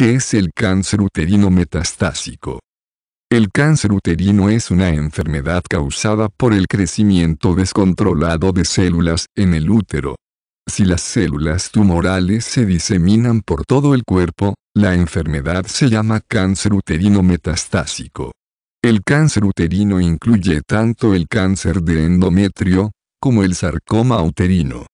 ¿Qué es el cáncer uterino metastásico. El cáncer uterino es una enfermedad causada por el crecimiento descontrolado de células en el útero. Si las células tumorales se diseminan por todo el cuerpo, la enfermedad se llama cáncer uterino metastásico. El cáncer uterino incluye tanto el cáncer de endometrio, como el sarcoma uterino.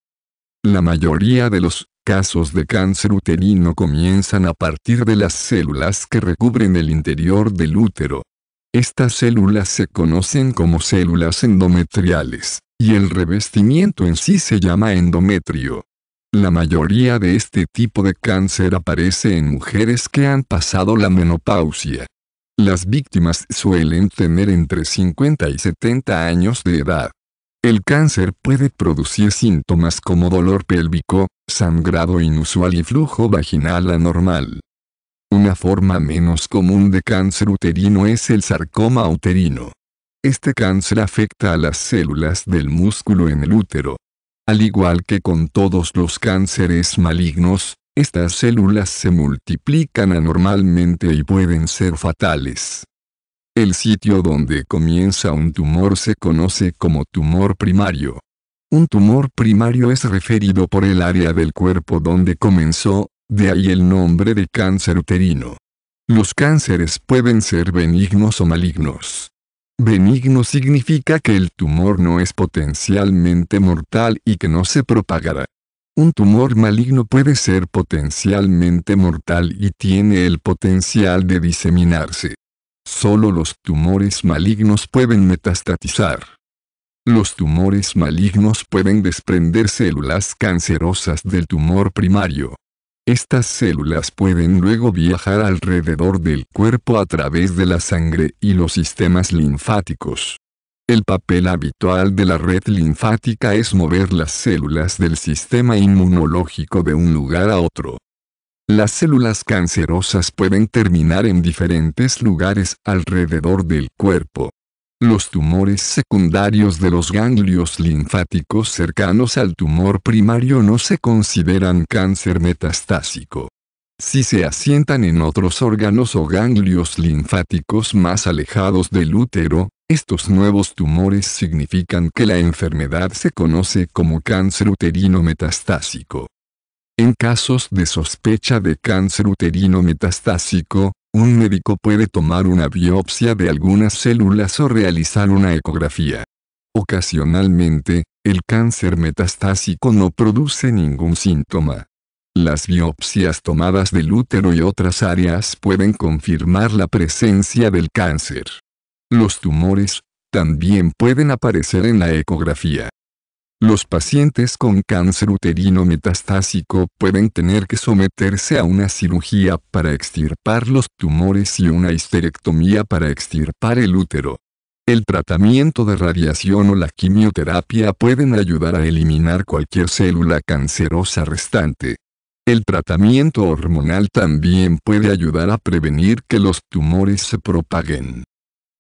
La mayoría de los Casos de cáncer uterino comienzan a partir de las células que recubren el interior del útero. Estas células se conocen como células endometriales, y el revestimiento en sí se llama endometrio. La mayoría de este tipo de cáncer aparece en mujeres que han pasado la menopausia. Las víctimas suelen tener entre 50 y 70 años de edad. El cáncer puede producir síntomas como dolor pélvico, sangrado inusual y flujo vaginal anormal. Una forma menos común de cáncer uterino es el sarcoma uterino. Este cáncer afecta a las células del músculo en el útero. Al igual que con todos los cánceres malignos, estas células se multiplican anormalmente y pueden ser fatales. El sitio donde comienza un tumor se conoce como tumor primario. Un tumor primario es referido por el área del cuerpo donde comenzó, de ahí el nombre de cáncer uterino. Los cánceres pueden ser benignos o malignos. Benigno significa que el tumor no es potencialmente mortal y que no se propagará. Un tumor maligno puede ser potencialmente mortal y tiene el potencial de diseminarse. Solo los tumores malignos pueden metastatizar. Los tumores malignos pueden desprender células cancerosas del tumor primario. Estas células pueden luego viajar alrededor del cuerpo a través de la sangre y los sistemas linfáticos. El papel habitual de la red linfática es mover las células del sistema inmunológico de un lugar a otro. Las células cancerosas pueden terminar en diferentes lugares alrededor del cuerpo. Los tumores secundarios de los ganglios linfáticos cercanos al tumor primario no se consideran cáncer metastásico. Si se asientan en otros órganos o ganglios linfáticos más alejados del útero, estos nuevos tumores significan que la enfermedad se conoce como cáncer uterino metastásico. En casos de sospecha de cáncer uterino metastásico, un médico puede tomar una biopsia de algunas células o realizar una ecografía. Ocasionalmente, el cáncer metastásico no produce ningún síntoma. Las biopsias tomadas del útero y otras áreas pueden confirmar la presencia del cáncer. Los tumores, también pueden aparecer en la ecografía. Los pacientes con cáncer uterino metastásico pueden tener que someterse a una cirugía para extirpar los tumores y una histerectomía para extirpar el útero. El tratamiento de radiación o la quimioterapia pueden ayudar a eliminar cualquier célula cancerosa restante. El tratamiento hormonal también puede ayudar a prevenir que los tumores se propaguen.